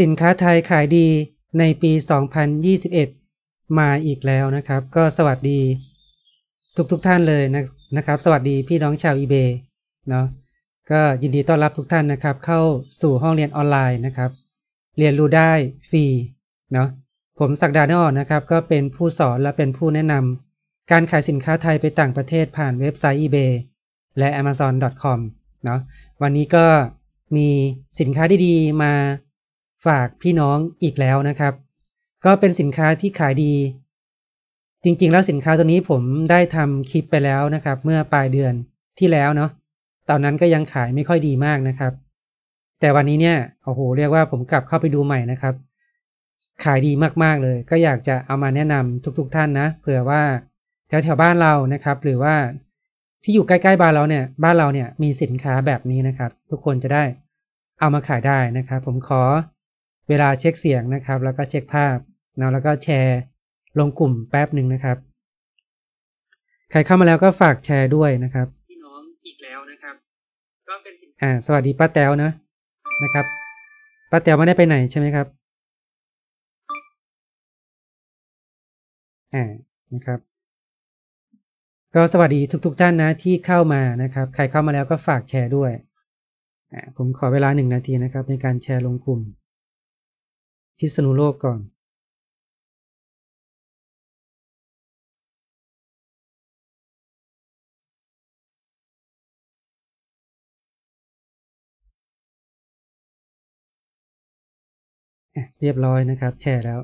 สินค้าไทยขายดีในปี 2021 มาอีกแล้วนะครับก็สวัสดี ทุกทุกท่านเลยนะนะครับ สวัสดีพี่น้องชาว eBay เนาะก็ยินดีต้อนรับทุกท่านนะครับ เข้าสู่ห้องเรียนออนไลน์นะครับ เรียนรู้ได้ฟรีเนาะผมสักดานอนะครับก็เป็นผู้สอนและเป็นผู้แนะนำการขายสินค้าไทยไปต่างประเทศผ่านเว็บไซต์ eBay และ amazon.com เนาะวันนี้ก็มีสินค้าดีๆมาฝากพี่น้องอีกแล้วนะครับ ก็เป็นสินค้าที่ขายดี จริงๆ แล้วสินค้าตัวนี้ผมได้ทำคลิปไปแล้วนะครับ เมื่อปลายเดือนที่แล้ว เนาะตอนนั้นก็ยังขายไม่ค่อยดีมากนะครับ แต่วันนี้เนี่ย โอ้โหเรียกว่าผมกลับเข้าไปดูใหม่นะครับ ขายดีมากๆเลย ก็อยากจะเอามาแนะนำทุกๆทท่านนะเผื่อว่าแถวๆบ้านเรานะครับ หรือว่าที่อยู่ใกล้ ๆ บ้านเราเนี่ยบ้านเราเนี่ยมีสินค้าแบบนี้นะครับ ทุกคนจะได้ เอามาขายได้นะครับ ผมขอเวลาเช็คเสียงนะครับ แล้วก็เช็คภาพนะแล้วก็แชร์ ลงกลุ่มแป๊บหนึ่งนะครับ ใครเข้ามาแล้วก็ฝากแชร์ด้วยนะครับพี่น้องอีกแล้วนะครับก็เป็นสินอ่าสวัสดีป้าแต้วนะนะครับป้าแต้วไม่ได้ไปไหนใช่ไหมครับอ่านะครับ ก็สวัสดีทุกๆท่านนะที่เข้ามานะครับ ใครเข้ามาแล้วก็ฝากแชร์ด้วยผมขอเวลาหนึ่งนาทีนะครับ ในการแชร์ลงกลุ่มพิษณุโลกก่อน เรียบร้อยนะครับ แชร์แล้ว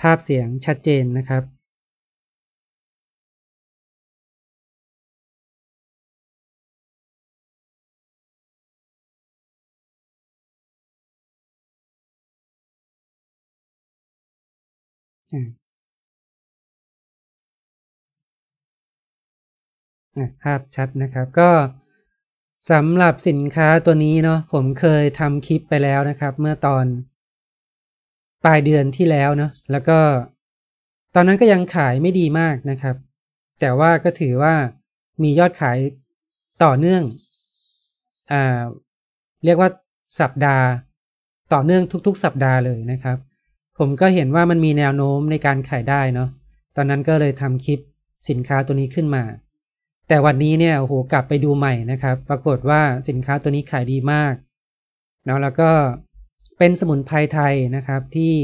ภาพเสียงชัดเจนนะครับจ้ะภาพชัดนะครับ ก็สำหรับสินค้าตัวนี้เนาะผมเคยทำคลิปไปแล้วนะครับ เมื่อตอน ปลายเดือนที่แล้วเนาะแล้วก็ ตอนนั้นก็ยังขายไม่ดีมากนะครับ แต่ว่าก็ถือว่า มียอดขายต่อเนื่องอ่าเรียกว่าสัปดาห์ ต่อเนื่องทุกๆ สัปดาห์เลยนะครับผมก็เห็นว่ามันมีแนวโน้มในการขายได้เนาะ ตอนนั้นก็เลยทำคลิปสินค้าตัวนี้ขึ้นมา แต่วันนี้เนี่ย โอ้โห กลับไปดูใหม่นะครับ ปรากฏว่าสินค้าตัวนี้ขายดีมาก เนาะ แล้วก็เป็นสมุนไพรไทยนะครับที่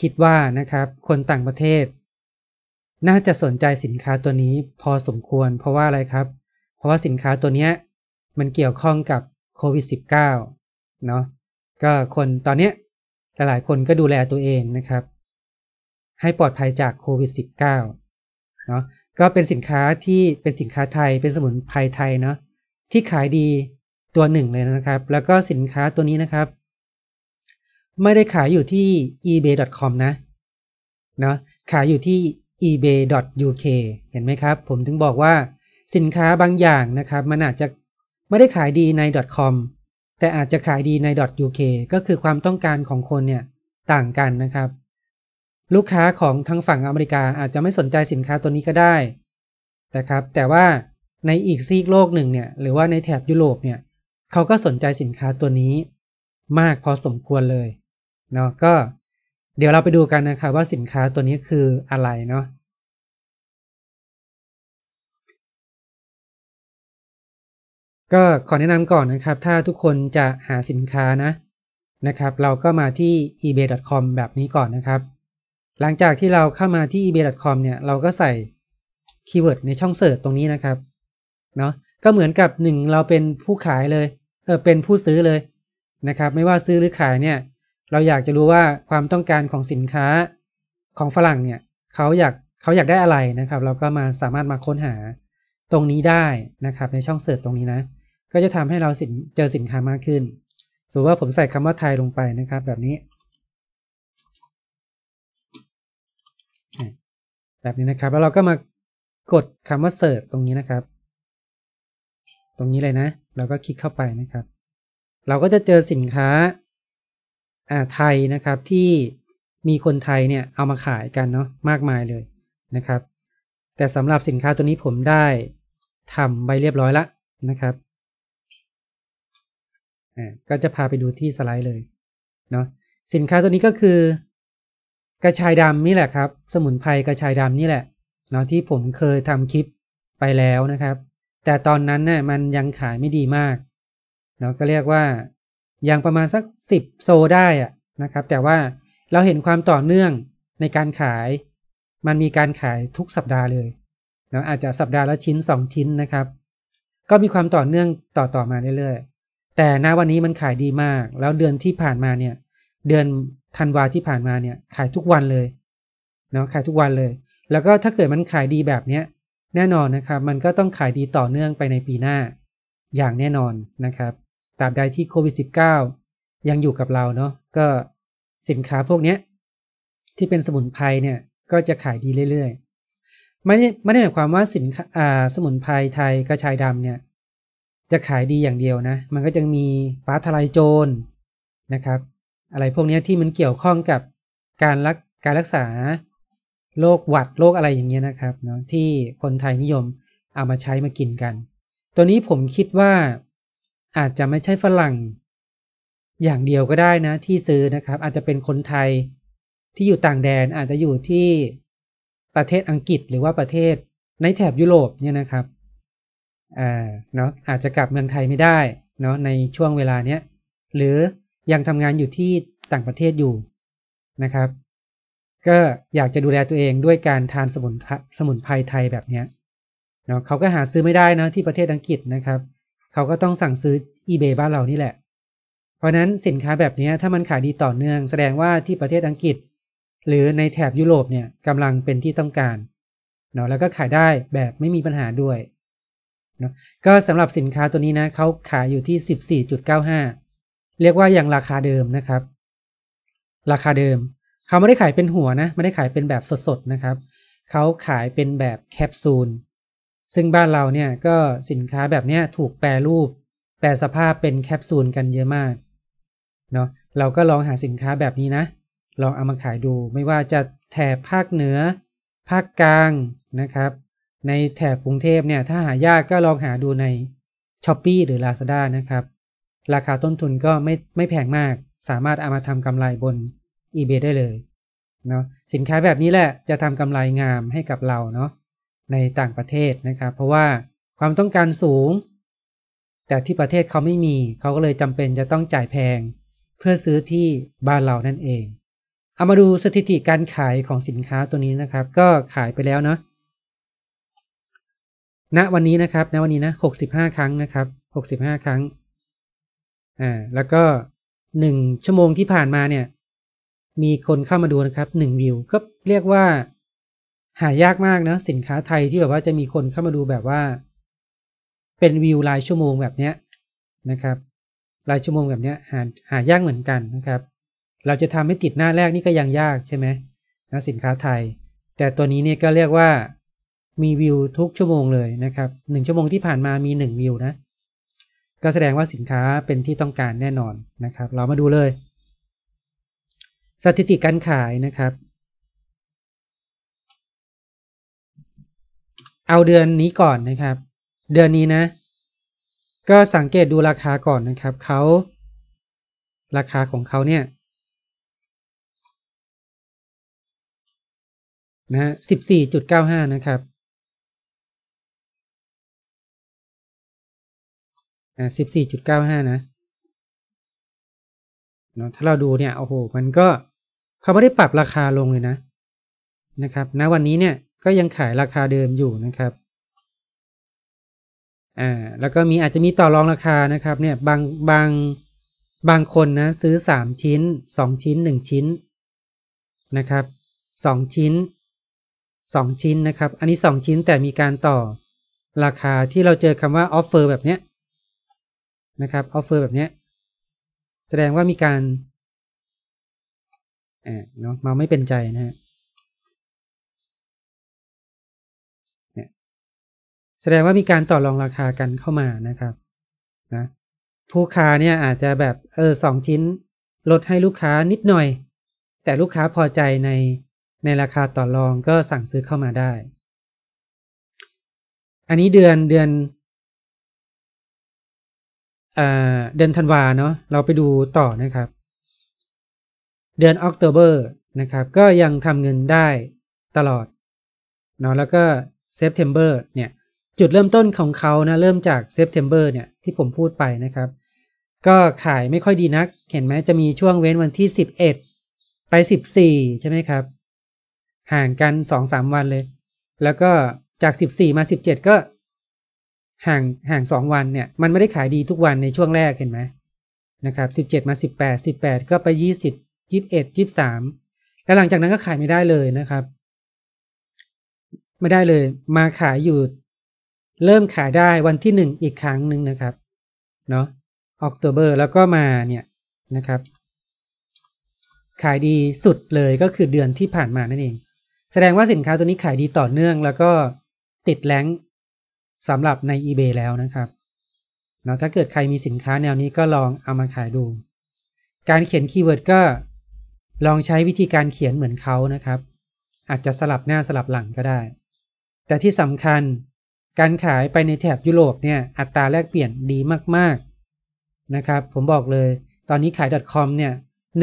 คิดว่านะครับ คนต่างประเทศ น่าจะสนใจสินค้าตัวนี้พอสมควร เพราะว่าอะไรครับ เพราะว่าสินค้าตัวเนี้ยมันเกี่ยวข้องกับโควิด -19 เนาะ ก็คนตอนเนี้ยหลายคนก็ดูแลตัวเองนะครับให้ปลอดภัยจากโควิด -19 เนาะก็เป็นสินค้าที่เป็นสินค้าไทย เป็นสมุนไพรไทยเนาะที่ขายดีตัวหนึ่งเลยนะครับ แล้วก็สินค้าตัวนี้นะครับ ไม่ได้ขายอยู่ที่ ebay.com นะเนาะขายอยู่ที่ ebay.uk เห็นไหมครับ ผมถึงบอกว่าสินค้าบางอย่างนะครับมันอาจจะไม่ได้ขายดีใน .com แต่อาจจะขายดีใน .uk ก็คือความต้องการของคนเนี่ยต่างกันนะครับ ลูกค้าของทางฝั่งอเมริกาอาจจะไม่สนใจสินค้าตัวนี้ก็ได้ แต่ครับแต่ว่าในอีกซีกโลกหนึ่งเนี่ยหรือว่าในแถบยุโรปเนี่ยเขาก็สนใจสินค้าตัวนี้มากพอสมควรเลยเนาะก็ เดี๋ยวเราไปดูกันนะครับว่าสินค้าตัวนี้คืออะไรเนาะก็ขอแนะนำก่อนนะครับถ้าทุกคนจะหาสินค้านะนะครับ เราก็มาที่ ebay.com แบบนี้ก่อนนะครับ หลังจากที่เราเข้ามาที่ ebay.com เนี่ยเราก็ใส่คีย์เวิร์ดในช่องเสิร์ชตรงนี้นะครับเนาะก็เหมือนกับหนึ่งเราเป็นผู้ขายเลยเออเป็นผู้ซื้อเลยนะครับ ไม่ว่าซื้อหรือขายเนี่ยเราอยากจะรู้ว่าความต้องการของสินค้า ของฝรั่งเนี่ยเขาอยากเขาอยากได้อะไรนะครับ เราก็มาสามารถมาค้นหาตรงนี้ได้นะครับในช่องเสิร์ชตรงนี้นะ ก็จะทำให้เราเจอสินค้ามากขึ้นสมมติว่าผมใส่คำว่าไทยลงไปนะครับแบบนี้ แบบนี้นะครับ แล้วเราก็มากดคำว่าเสิร์ชตรงนี้นะครับ ตรงนี้เลยนะ เราก็คลิกเข้าไปนะครับ เราก็จะเจอสินค้าไทยนะครับที่มีคนไทยเนี่ยเอามาขายกันเนาะมากมายเลยนะครับ แต่สำหรับสินค้าตัวนี้ผมได้ทำไปเรียบร้อยแล้วนะครับ ก็จะพาไปดูที่สไลด์เลยเนาะ สินค้าตัวนี้ก็คือ กระชายดำนี่แหละครับ สมุนไพรกระชายดำนี่แหละเนาะที่ผมเคยทำคลิปไปแล้วนะครับ แต่ตอนนั้นน่ยมันยังขายไม่ดีมาก เนาะก็เรียกว่า ยังประมาณสัก 10 โซได้อะนะครับ แต่ว่าเราเห็นความต่อเนื่องในการขาย มันมีการขายทุกสัปดาห์เลยนะอาจจะสัปดาห์ละชิ้น 2 ชิ้นนะครับ ก็มีความต่อเนื่องต่อต่อมาเรื่อยๆแต่ณวันนี้มันขายดีมาก แล้วเดือนที่ผ่านมาเนี่ย เดือนธันวาที่ผ่านมาเนี่ย ขายทุกวันเลยเนาะขายทุกวันเลย แล้วก็ถ้าเกิดมันขายดีแบบเนี้ยแน่นอนนะครับ มันก็ต้องขายดีต่อเนื่องไปในปีหน้า อย่างแน่นอนนะครับตราบใดที่โควิด -19 ยังอยู่กับเราเนาะก็สินค้าพวกนี้ที่เป็นสมุนไพรเนี่ยก็จะขายดีเรื่อยไม่ได้ไม่ได้หมายความว่าสินค้าสมุนไพรไทยกระชายดำเนี่ย จะขายดีอย่างเดียวนะ มันก็จะมีฟ้าทลายโจรนะครับ อะไรพวกนี้ที่มันเกี่ยวข้องกับการรักการรักษาโรคหวัดโรคอะไรอย่างเงี้ยนะครับเนาะที่คนไทยนิยมเอามาใช้มากินกัน ตัวนี้ผมคิดว่าอาจจะไม่ใช่ฝรั่ง อย่างเดียวก็ได้นะ ที่ซื้อนะครับ อาจจะเป็นคนไทยที่อยู่ต่างแดนอาจจะอยู่ที่ประเทศอังกฤษหรือว่าประเทศในแถบยุโรปเนี่ยนะครับอ่าเนาะอาจจะกลับเมืองไทยไม่ได้เนาะในช่วงเวลาเนี้ยหรือยังทำงานอยู่ที่ต่างประเทศอยู่นะครับ ก็อยากจะดูแลตัวเองด้วยการทานสมุนสมุนไพรไทยแบบเนี้ยเนาะเขาก็หาซื้อไม่ได้นะที่ประเทศอังกฤษนะครับ เขาก็ต้องสั่งซื้อ eBay บ้านเรานี่แหละ เพราะนั้นสินค้าแบบนี้ถ้ามันขายดีต่อเนื่องแสดงว่าที่ประเทศอังกฤษหรือในแถบยุโรปเนี่ยกำลังเป็นที่ต้องการเนาะแล้วก็ขายได้แบบไม่มีปัญหาด้วยเนาะก็สำหรับสินค้าตัวนี้นะเขาขายอยู่ที่ 14.95 เรียกว่าอย่างราคาเดิมนะครับ ราคาเดิมเขาไม่ได้ขายเป็นหัวนะไม่ได้ขายเป็นแบบสดๆนะครับ เขาขายเป็นแบบแคปซูลซึ่งบ้านเราเนี่ยก็สินค้าแบบเนี้ยถูกแปรรูป แปรสภาพเป็นแคปซูลกันเยอะมากเนาะเราก็ลองหาสินค้าแบบนี้นะลองเอามาขายดูไม่ว่าจะแถบภาคเหนือ ภาคกลางนะครับ ในแถบกรุงเทพเนี่ยถ้าหายากก็ลองหาดูใน s h อ p e e หรือ Lazada นะครับ ราคาต้นทุนก็ไม่ไม่แพงมากสามารถเอามาทำกำไรบน eBay ได้เลยเนาะสินค้าแบบนี้แหละจะทำกำไรงามให้กับเราเนาะในต่างประเทศนะครับเพราะว่าความต้องการสูง แต่ที่ประเทศเขาไม่มีเขาก็เลยจำเป็นจะต้องจ่ายแพง เพื่อซื้อที่บ้านเรานั่นเองเอามาดูสถิติการขายของสินค้าตัวนี้นะครับ ก็ขายไปแล้วเนาะณวันนี้นะครับณวันนี้นะหกสิบห้าครั้งนะครับหกสิบห้าครั้ง อ่าแล้วก็หนึ่งชั่วโมงที่ผ่านมาเนี่ยมีคนเข้ามาดูนะครับหนึ่งวิวก็เรียกว่า หายากมากนะสินค้าไทยที่แบบว่าจะมีคนเข้ามาดูแบบว่า เป็นวิวรายชั่วโมงแบบเนี้ยนะครับรายชั่วโมงแบบเนี้ยหาหายากเหมือนกันนะครับเราจะทำให้ติดหน้าแรกนี่ก็ยังยากใช่ไหมนะสินค้าไทย แต่ตัวนี้เนี่ยก็เรียกว่ามีวิวทุกชั่วโมงเลยนะครับหชั่วโมงที่ผ่านมามี1วิวนะก็แสดงว่าสินค้าเป็นที่ต้องการแน่นอนนะครับ เรามาดูเลย สถิติการขายนะครับ เอาเดือนนี้ก่อนนะครับ เดือนนี้นะ ก็สังเกตดูราคาก่อนนะครับเขาราคาของเขาเนี่ยนะสิบสี่จุดเก้าห้านะครับอ่าสิบสี่จุดเก้าห้านะเนาะถ้าเราดูเนี่ยโอ้โหมันก็เขาไม่ได้ปรับราคาลงเลยนะนะครับณนะวันนี้เนี่ยก็ยังขายราคาเดิมอยู่นะครับอ่าแล้วก็มีอาจจะมีต่อรองราคานะครับเนี่ยบางบางบางคนนะซื้อสามชิ้นสองชิ้นหนึ่งชิ้นนะครับสองชิ้น2ชิ้นนะครับ อันนี้2ชิ้นแต่มีการต่อราคาที่เราเจอคำว่า offer แบบเนี้ยนะครับ offer แบบเนี้ยแสดงว่ามีการเนาะมาไม่เป็นใจนะฮะแสดงว่ามีการต่อรองราคากันเข้ามานะครับนะผู้ค้าเนี่ยอาจจะแบบเออสองชิ้น ลดให้ลูกค้านิดหน่อย แต่ลูกค้าพอใจในในราคาต่อรองก็สั่งซื้อเข้ามาได้ อันนี้เดือนเดือน เดือนธันวาเนาะเราไปดูต่อนะครับ เดือนออกตุเบอร์นะครับก็ยังทำเงินได้ตลอดเนาะแล้วก็เซปเทมเบอร์เนี่ย จุดเริ่มต้นของเขานะเริ่มจากเซปเทมเบอร์เนี่ย ที่ผมพูดไปนะครับ ก็ขายไม่ค่อยดีนัก เห็นไหมจะมีช่วงเว้นวันที่ 11 ไป 14 ใช่ไหมครับห่างกันสองสามวันเลย แล้วก็จากสิบสี่มาสิบเจ็ดก็ ห่างห่างสองวันเนี่ยมันไม่ได้ขายดีทุกวันในช่วงแรกเห็นไหมนะครับสิบเจ็ดมาสิบแปดสิบแปดก็ไปยี่สิบยี่สิบเอ็ดยี่สิบสามแล้วหลังจากนั้นก็ขายไม่ได้เลยนะครับ ไม่ได้เลยมาขายอยู่ เริ่มขายได้วันที่หนึ่งอีกครั้งหนึ่งนะครับเนาะออกตัวเบอร์แล้วก็มาเนี่ยนะครับ ขายดีสุดเลยก็คือเดือนที่ผ่านมานั่นเองแสดงว่าสินค้าตัวนี้ขายดีต่อเนื่อง แล้วก็ติดแรงสำหรับใน eBay แล้วนะครับเนาะถ้าเกิดใครมีสินค้าแนวนี้ก็ลองเอามาขายดู การเขียนคีย์เวิร์ดก็ลองใช้วิธีการเขียนเหมือนเขานะครับ อาจจะสลับหน้าสลับหลังก็ได้ แต่ที่สำคัญการขายไปในแถบยุโรปเนี่ยอัตราแลกเปลี่ยนดีมากๆนะครับผมบอกเลยตอนนี้ขาย .com เนี่ย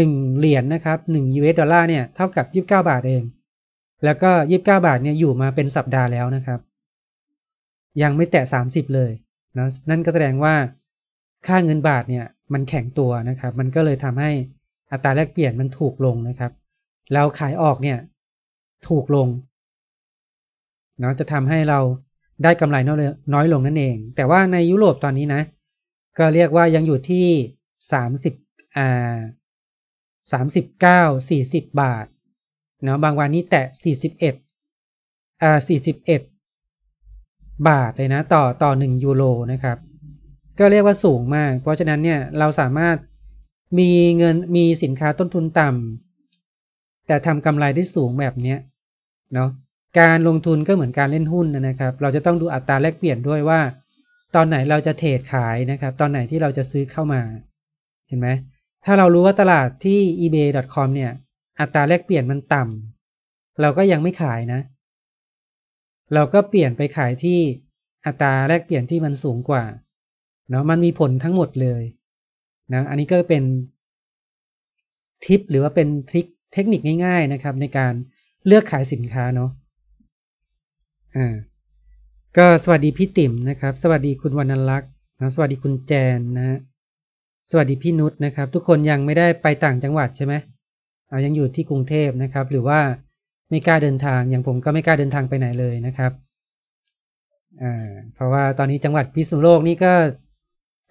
1เหรียญนะครับ1 US ดอลลาร์เนี่ยเท่ากับ 29 บาทเองแล้วก็ยีิบเก้าบาทเนี่ยอยู่มาเป็นสัปดาห์แล้วนะครับ ยังไม่แตะสามสิบเลยนะนั่นก็แสดงว่า ค่าเงินบาทเนี่ยมันแข็งตัวนะครับ มันก็เลยทำให้อัตราแลกเปลี่ยนมันถูกลงนะครับ เราขายออกเนี่ย ถูกลงเนาะจะทำให้เราได้กำไรน้อยลงนั่นเอง แต่ว่าในยุโรปตอนนี้นะ ก็เรียกว่ายังอยู่ที่สามสิบอ่าสามสิบเก้าสี่สิบบาทนะบางวันนี้แตะ 41อ่า41 บาทเลยนะต่อต่อ1ยูโรนะครับ ก็เรียกว่าสูงมาก เพราะฉะนั้นเนี่ยเราสามารถมีเงินมีสินค้าต้นทุนต่ำแต่ทำกำไรได้สูงแบบนี้เนาะ การลงทุนก็เหมือนการเล่นหุ้นนะครับ เราจะต้องดูอัตราแลกเปลี่ยนด้วยว่า ตอนไหนเราจะเทรดขายนะครับ ตอนไหนที่เราจะซื้อเข้ามา เห็นไหม ถ้าเรารู้ว่าตลาดที่ ebay.com เนี่ยอัตราแลกเปลี่ยนมันต่ำเราก็ยังไม่ขายนะ เราก็เปลี่ยนไปขายที่ อัตราแลกเปลี่ยนที่มันสูงกว่าเนาะมันมีผลทั้งหมดเลยนะอันนี้ก็เป็นทิปหรือว่าเป็นทริคเทคนิคง่ายๆนะครับ ในการเลือกขายสินค้าเนาะอ่าก็สวัสดีพี่ติ๋มนะครับ สวัสดีคุณวรรณลักษณ์นะสวัสดีคุณแจนนะสวัสดีพี่นุชนะครับ ทุกคนยังไม่ได้ไปต่างจังหวัดใช่ไหมยังอยู่ที่กรุงเทพนะครับหรือว่าไม่กล้าเดินทางอย่างผมก็ไม่กล้าเดินทางไปไหนเลยนะครับเพราะว่าตอนนี้จังหวัดพิษณุโลกนี่ก็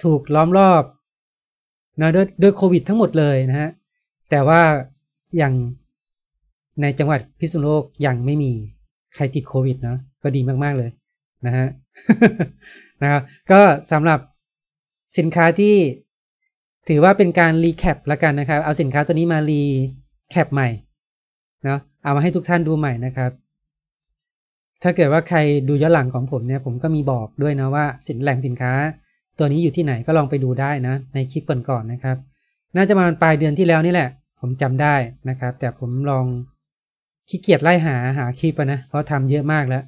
ถูกล้อมรอบนะด้วยด้วยโควิดทั้งหมดเลยนะฮะแต่ว่าอย่างในจังหวัดพิษณุโลกยังไม่มีใครติดโควิดเนาะก็ดีมากๆเลยนะฮะนะครับก็สำหรับสินค้าที่ถือว่าเป็นการรีแคปละกันนะครับเอาสินค้าตัวนี้มารีแคปใหม่เนาะเอามาให้ทุกท่านดูใหม่นะครับ ถ้าเกิดว่าใครดูย้อนหลังของผมเนี่ย ผมก็มีบอกด้วยนะว่าสินแหล่งสินค้า ตัวนี้อยู่ที่ไหนก็ลองไปดูได้นะ ในคลิปก่อนๆนนะครับ น่าจะมาปลายเดือนที่แล้วนี่แหละ ผมจำได้นะครับ แต่ผมลองขี้เกียจไล่หาหาคลิปนะ เพราะทำเยอะมากแล้ว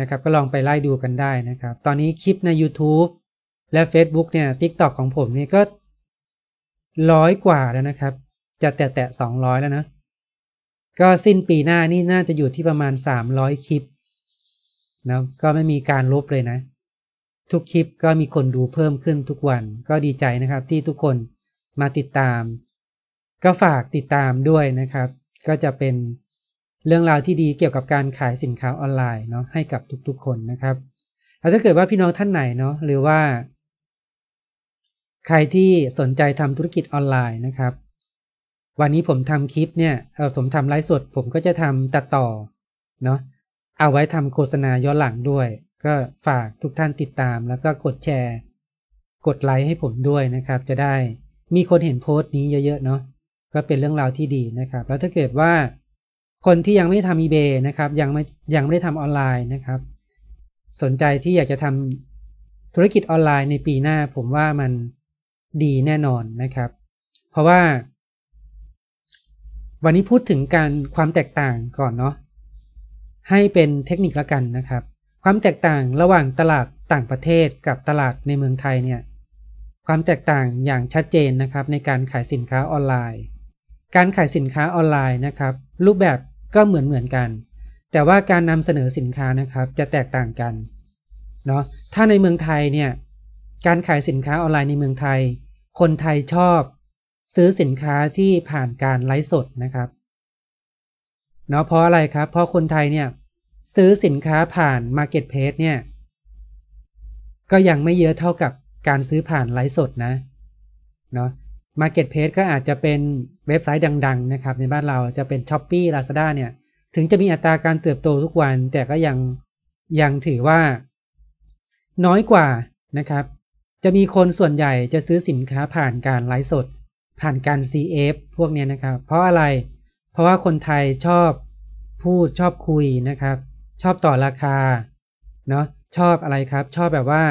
นะครับ ก็ลองไปไล่ดูกันได้นะครับ ตอนนี้คลิปใน YouTube และ Facebook เนี่ยทิกตอกของผมเนี่ยก็ร้อยกว่าแล้วนะครับจะแตะสองร้อยแล้วนะ ก็สิ้นปีหน้านี่น่าจะอยู่ที่ประมาณสามร้อยคลิปนะก็ไม่มีการลบเลยนะ ทุกคลิปก็มีคน ดู เพิ่มขึ้นทุกวัน ก็ดีใจนะครับ ที่ทุกคนมาติดตาม ก็ฝากติดตามด้วยนะครับ ก็จะเป็นเรื่องราวที่ดีเกี่ยวกับการขายสินค้าออนไลน์เนาะให้กับทุกๆ คนนะครับ แล้วถ้าเกิดว่าพี่น้องท่านไหนเนาะหรือว่า ใครที่สนใจทำธุรกิจออนไลน์นะครับวันนี้ผมทำคลิปเนี่ยเออผมทำไลฟ์สดผมก็จะทำตัดต่อเนาะเอาไว้ทำโฆษณาย้อนหลังด้วย ก็ฝากทุกท่านติดตาม แล้วก็กดแชร์กดไลค์ให้ผมด้วยนะครับ จะได้มีคนเห็นโพสต์นี้เยอะๆเนาะก็เป็นเรื่องราวที่ดีนะครับ แล้วถ้าเกิดว่า คนที่ยังไม่ทำ eBay นะครับยังไม่ยังไม่ได้ทำออนไลน์นะครับ สนใจที่อยากจะทำธุรกิจออนไลน์ในปีหน้า ผมว่ามันดีแน่นอนนะครับ เพราะว่าวันนี้พูดถึงการความแตกต่างก่อนเนาะให้เป็นเทคนิคละกันนะครับ ความแตกต่างระหว่างตลาดต่างประเทศกับตลาดในเมืองไทยเนี่ยความแตกต่างอย่างชัดเจนนะครับในการขายสินค้าออนไลน์ การขายสินค้าออนไลน์นะครับ รูปแบบก็เหมือนเหมือนกัน แต่ว่าการนำเสนอสินค้านะครับจะแตกต่างกันเนาะถ้าในเมืองไทยเนี่ยการขายสินค้าออนไลน์ในเมืองไทย คนไทยชอบซื้อสินค้าที่ผ่านการไลฟ์สดนะครับเนาะเพราะอะไรครับเพราะคนไทยเนี่ย ซื้อสินค้าผ่าน Marketplace เนี่ยก็ยังไม่เยอะเท่ากับการซื้อผ่านไลฟ์สดนะเนาะ Marketplace ก็อาจจะเป็นเว็บไซต์ดังๆ นะครับในบ้านเราจะเป็น s h อ p ้ e Lazada เนี่ย ถึงจะมีอัตราการเติบโตทุกวัน แต่ก็ยังยังถือว่า น้อยกว่านะครับ จะมีคนส่วนใหญ่จะซื้อสินค้าผ่านการไลฟ์สดผ่านการ CF พวกนี้นะครับ เพราะอะไร เพราะว่าคนไทยชอบ พูด ชอบคุยนะครับ ชอบต่อราคา เนาะชอบอะไรครับ ชอบแบบว่า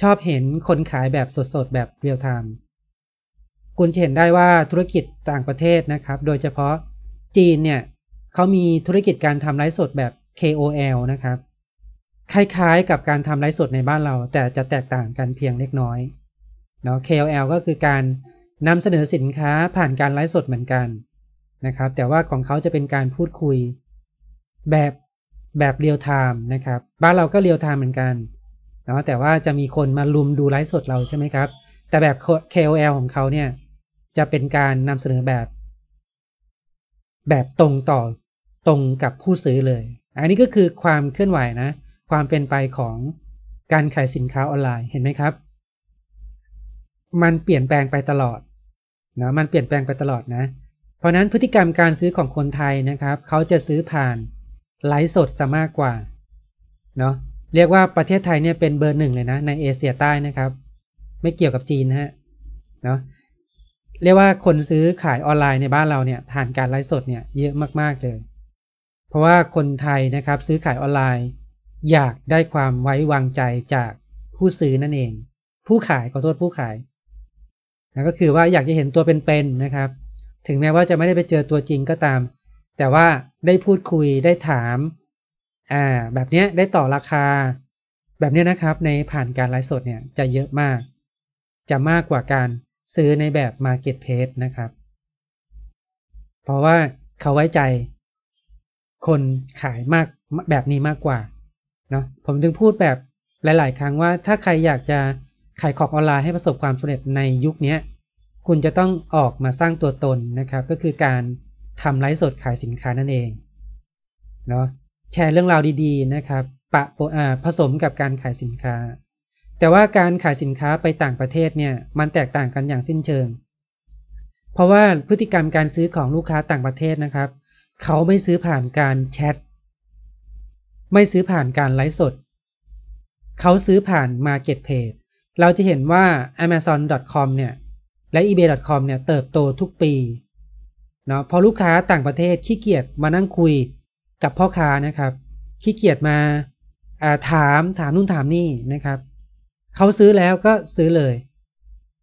ชอบเห็นคนขายแบบสดๆ แบบเรียลไทม์ คุณจะเห็นได้ว่าธุรกิจต่างประเทศนะครับ โดยเฉพาะจีนเนี่ยเขามีธุรกิจการทำไลฟ์สดแบบ KOL นะครับ คล้ายๆกับการทำไลฟ์สดในบ้านเรา แต่จะแตกต่างกันเพียงเล็กน้อย เนาะ KOL ก็คือการนำเสนอสินค้าผ่านการไลฟ์สดเหมือนกันนะครับแต่ว่าของเขาจะเป็นการพูดคุยแบบแบบเรียลไทม์นะครับบ้านเราก็เรียลไทม์เหมือนกันนะแต่ว่าจะมีคนมาลุมดูไลฟ์สดเราใช่ไหมครับแต่แบบ KOL ของเขาเนี่ย จะเป็นการนำเสนอแบบ แบบตรงต่อตรงกับผู้ซื้อเลย อันนี้ก็คือความเคลื่อนไหวนะความเป็นไปของการขายสินค้าออนไลน์เห็นไหมครับ มันเปลี่ยนแปลงไปตลอดเนาะมันเปลี่ยนแปลงไปตลอดนะเพราะนั้นพฤติกรรมการซื้อของคนไทยนะครับเขาจะซื้อผ่านไลฟ์สดซะมากกว่าเนาะเรียกว่าประเทศไทยเนี่ยเป็นเบอร์หนึ่งเลยนะในเอเชียใต้นะครับไม่เกี่ยวกับจีนนะฮะเนาะเรียกว่าคนซื้อขายออนไลน์ในบ้านเราเนี่ยผ่านการไลฟ์สดเนี่ยเยอะมากๆเลย เพราะว่าคนไทยนะครับซื้อขายออนไลน์ อยากได้ความไว้วางใจจากผู้ซื้อนั่นเอง ผู้ขายขอโทษผู้ขายนะก็คือว่าอยากจะเห็นตัวเป็นๆนะครับ ถึงแม้ว่าจะไม่ได้ไปเจอตัวจริงก็ตาม แต่ว่าได้พูดคุยได้ถามอ่าแบบนี้ได้ต่อราคา แบบนี้นะครับในผ่านการไลฟ์สดเนี่ยจะเยอะมาก จะมากกว่าการซื้อในแบบ Marketplace นะครับ เพราะว่าเขาไว้ใจ คนขายมากแบบนี้มากกว่าเนาะผมถึงพูดแบบหลาย ๆ ครั้งว่าถ้าใครอยากจะขายของออนไลน์ให้ประสบความสำเร็จในยุคนี้คุณจะต้องออกมาสร้างตัวตนนะครับ ก็คือการทำไลฟ์สดขายสินค้านั่นเอง เนาะ แชร์เรื่องราวดีๆนะครับปะปะผสมกับการขายสินค้า แต่ว่าการขายสินค้าไปต่างประเทศเนี่ย มันแตกต่างกันอย่างสิ้นเชิง เพราะว่าพฤติกรรมการซื้อของลูกค้าต่างประเทศนะครับ เขาไม่ซื้อผ่านการแชท ไม่ซื้อผ่านการไลฟ์สด เขาซื้อผ่านมาเก็ตเพจเราจะเห็นว่า amazon.com เนี่ย และ ebay.com เนี่ยเติบโตทุกปี เนาะพอลูกค้าต่างประเทศขี้เกียจมานั่งคุยกับพ่อค้านะครับขี้เกียจมาาถามถามนู่นถามนี่ นะครับ เขาซื้อแล้วก็ซื้อเลย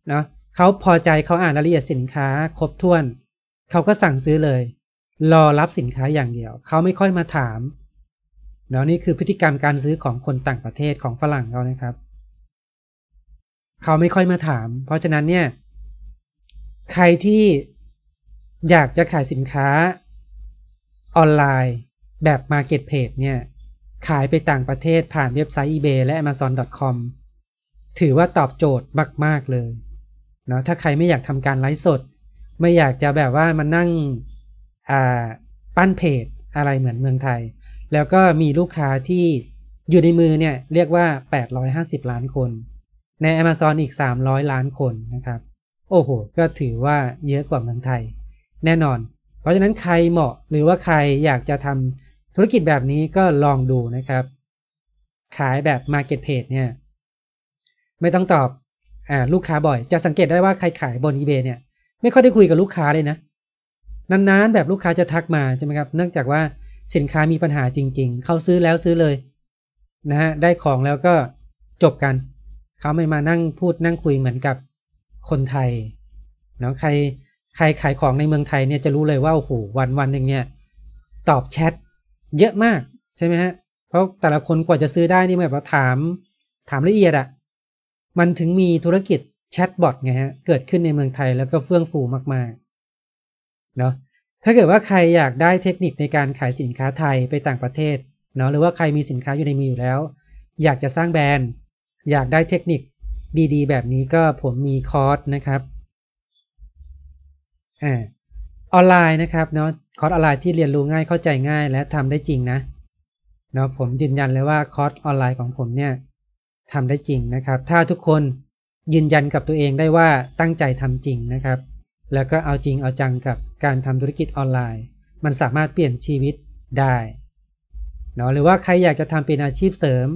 เนาะเขาพอใจเขาอ่านรายละเอียดสินค้าครบถ้วน เขาก็สั่งซื้อเลย รอรับสินค้าอย่างเดียว เขาไม่ค่อยมาถามเนาะนี่คือพฤติกรรมการซื้อของคนต่างประเทศของฝรั่งเรานะครับเขาไม่ค่อยมาถาม เพราะฉะนั้นเนี่ย ใครที่อยากจะขายสินค้าออนไลน์ แบบ Marketplace เนี่ย ขายไปต่างประเทศผ่านเว็บไซต์ eBay และ Amazon.com ถือว่าตอบโจทย์มาก ๆ เลย เนาะ ถ้าใครไม่อยากทำการไลฟ์สด ไม่อยากจะแบบว่ามานั่งปั้นเพจอะไรเหมือนเมืองไทย แล้วก็มีลูกค้าที่อยู่ในมือเนี่ยเรียกว่า 850 ล้านคนใน Amazon อีก 300 ล้านคนนะครับ โอ้โห ก็ถือว่าเยอะกว่าเมืองไทย แน่นอน เพราะฉะนั้นใครเหมาะหรือว่าใครอยากจะทำธุรกิจแบบนี้ก็ลองดูนะครับ ขายแบบ Market Page เนี่ยไม่ต้องตอบอลูกค้าบ่อย จะสังเกตได้ว่าใครขายบน eBay เนี่ยไม่ค่อยได้คุยกับลูกค้าเลยนะนานๆแบบลูกค้าจะทักมาใช่ไหมครับเนื่องจากว่าสินค้ามีปัญหาจริง ๆ เขาซื้อแล้วซื้อเลยนะฮะได้ของแล้วก็จบกันเขาไม่มานั่งพูดนั่งคุยเหมือนกับคนไทยเนาะใครใครขายของในเมืองไทยเนี่ยจะรู้เลยว่าโอ้โหวันวันหนึ่งเนี่ยตอบแชทเยอะมากใช่ไหมฮะเพราะแต่ละคนกว่าจะซื้อได้นี่แบบเราถามถามละเอียดอะมันถึงมีธุรกิจแชทบอทไงฮะเกิดขึ้นในเมืองไทยแล้วก็เฟื่องฟูมากๆเนาะถ้าเกิดว่าใครอยากได้เทคนิคในการขายสินค้าไทยไปต่างประเทศเนาะหรือว่าใครมีสินค้าอยู่ในมืออยู่แล้ว อยากจะสร้างแบรนด์อยากได้เทคนิคดีๆแบบนี้ก็ผมมีคอร์สนะครับอออนไลน์นะครับเนาะคอร์สออนไลน์ที่เรียนรู้ง่ายเข้าใจง่ายและทำได้จริงนะเนาะผมยืนยันเลยว่าคอร์สออนไลน์ของผมเนี่ยทำได้จริงนะครับ ถ้าทุกคนยืนยันกับตัวเองได้ว่าตั้งใจทำจริงนะครับ แล้วก็เอาจริงเอาจังกับการทำธุรกิจออนไลน์ มันสามารถเปลี่ยนชีวิตได้เนาะหรือว่าใครอยากจะทำเป็นอาชีพเสริม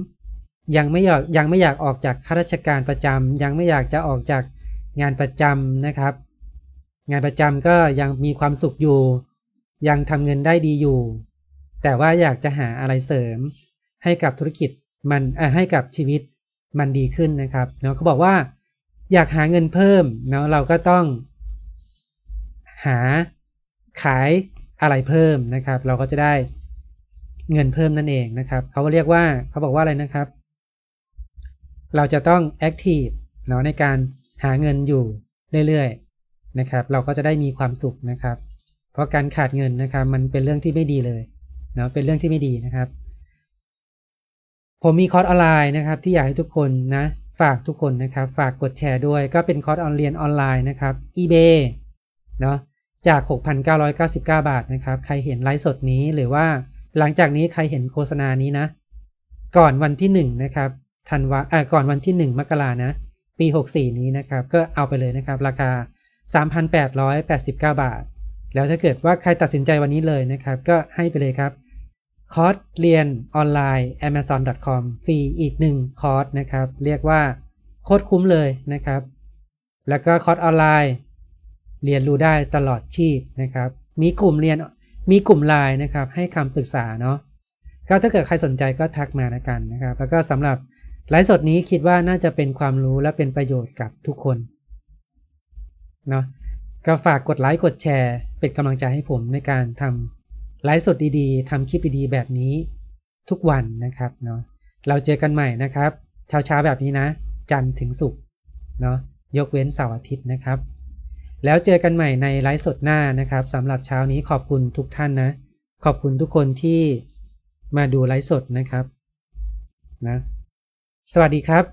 ยังไม่อยากยังไม่อยากออกจากข้าราชการประจำ ยังไม่อยากจะออกจากงานประจำนะครับ งานประจำก็ยังมีความสุขอยู่ ยังทำเงินได้ดีอยู่ แต่ว่าอยากจะหาอะไรเสริม ให้กับธุรกิจมันให้กับชีวิตมันดีขึ้นนะครับเนาะเขาบอกว่าอยากหาเงินเพิ่มเนาะเราก็ต้อง หาขายอะไรเพิ่มนะครับ เราก็จะได้เงินเพิ่มนั่นเองนะครับ เขาเรียกว่าเขาบอกว่าอะไรนะครับเราจะต้องแอคทีฟเนาะในการหาเงินอยู่เรื่อยๆนะครับ เราก็จะได้มีความสุขนะครับ เพราะการขาดเงินนะครับ มันเป็นเรื่องที่ไม่ดีเลยเนาะเป็นเรื่องที่ไม่ดีนะครับ ผมมีคอร์สออนไลน์นะครับ ที่อยากให้ทุกคนนะ ฝากทุกคนนะครับ ฝากกดแชร์ด้วย ก็เป็นคอร์สออนเรียนออนไลน์นะครับ eBay เนาะจาก 6,999 บาทนะครับ ใครเห็นไลฟ์สดนี้หรือว่า หลังจากนี้ใครเห็นโฆษณานี้นะ ก่อนวันที่1นะครับธันวาเออก่อนวันที่ 1 มกรานะปี 64 นี้นะครับก็เอาไปเลยนะครับราคา 3,889 บาท แล้วถ้าเกิดว่าใครตัดสินใจวันนี้เลยนะครับก็ให้ไปเลยครับคอร์สเรียนออนไลน์ amazon.com ฟรีอีกหนึ่งคอร์สนะครับเรียกว่าโคตรคุ้มเลยนะครับแล้วก็คอร์สออนไลน์ เรียนรู้ได้ตลอดชีพนะครับมีกลุ่มเรียนมีกลุ่มไลน์นะครับให้คำปรึกษาเนาะก็ถ้าเกิดใครสนใจก็ทักมาแล้วกันนะครับแล้วก็สำหรับไลฟ์สดนี้คิดว่าน่าจะเป็นความรู้และเป็นประโยชน์กับทุกคน เนาะก็ฝากกดไลค์กดแชร์เป็นกำลังใจให้ผมในการทำไลฟ์สดดีๆทำคลิปดีๆแบบนี้ ทุกวันนะครับ เนาะ เราเจอกันใหม่นะครับ เช้าๆแบบนี้นะ จันทร์ถึงศุกร์เนาะยกเว้นเสาร์อาทิตย์นะครับ แล้วเจอกันใหม่ในไลฟ์สดหน้านะครับสำหรับเช้านี้ขอบคุณทุกท่านนะ ขอบคุณทุกคนที่มาดูไลฟ์สดนะครับ นะสวัสดีครับ